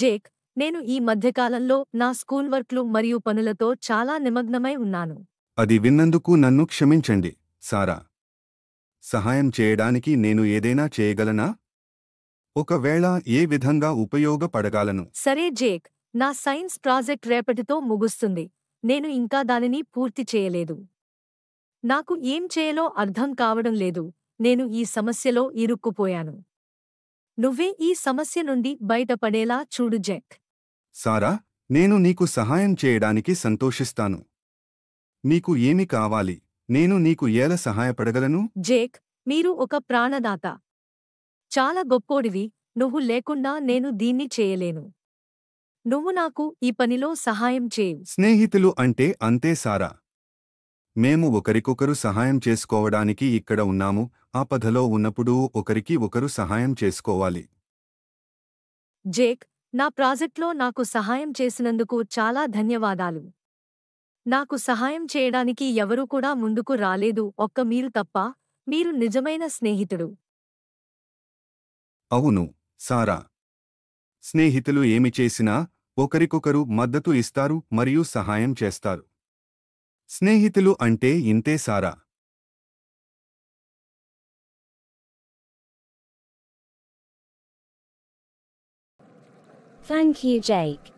Jake నేను ఈ మధ్యకాలంలో నా స్కూల్ వర్క్లు మరియు పనులతో చాలా నిమగ్నమై ఉన్నాను అది విన్నందుకు నన్ను క్షమించండి సారా సహాయం చేయడానికి నేను ఏదైనా చేయగలనా ఒకవేళ ఏ విధంగా ఉపయోగపడగలను సరే జేక్ నా సైన్స్ ప్రాజెక్ట్ రేపటితో ముగుస్తుంది నేను ఇంకా దానిని పూర్తి చేయలేదు నాకు ఏం చేయలో అర్థం కావడం లేదు నేను ఈ సమస్యలో ఇరుక్కుపోయాను నువ్వే ఈ సమస్య నుండి బయటపడేలా చూడు జెక్ సారా నేను నీకు సహాయం చేయడానికి సంతోషిస్తాను నీకు ఏమి కావాలి నేను నీకు ఎలా సహాయపడగలను జేక్ మీరు ఒక ప్రాణదాత చాలా గొప్పోడివి నువ్వు లేకుండా నేను దీన్ని చేయలేను నువ్వు నాకు ఈ పనిలో సహాయం చేయు స్నేహితులు అంటే అంతే సారా మేము ఒకరికొకరు సహాయం చేసుకోవడానికి ఇక్కడ ఉన్నాము ఆపదలో ఉన్నప్పుడు ఒకరికి ఒకరు సహాయం చేసుకోవాలి జేక్ నా ప్రాజెక్ట్లో నాకు సహాయం చేసినందుకు చాలా ధన్యవాదాలు నాకు సహాయం చేయడానికి ఎవరూ కూడా ముందుకు రాలేదు ఒక్క మీరు తప్ప మీరు నిజమైన స్నేహితుడు అవును సారా స్నేహితులు ఏమి చేసినా ఒకరికొకరు మద్దతు ఇస్తారు మరియు సహాయం చేస్తారు స్నేహితులు అంటే ఇంతే సారా Thank you, Jake.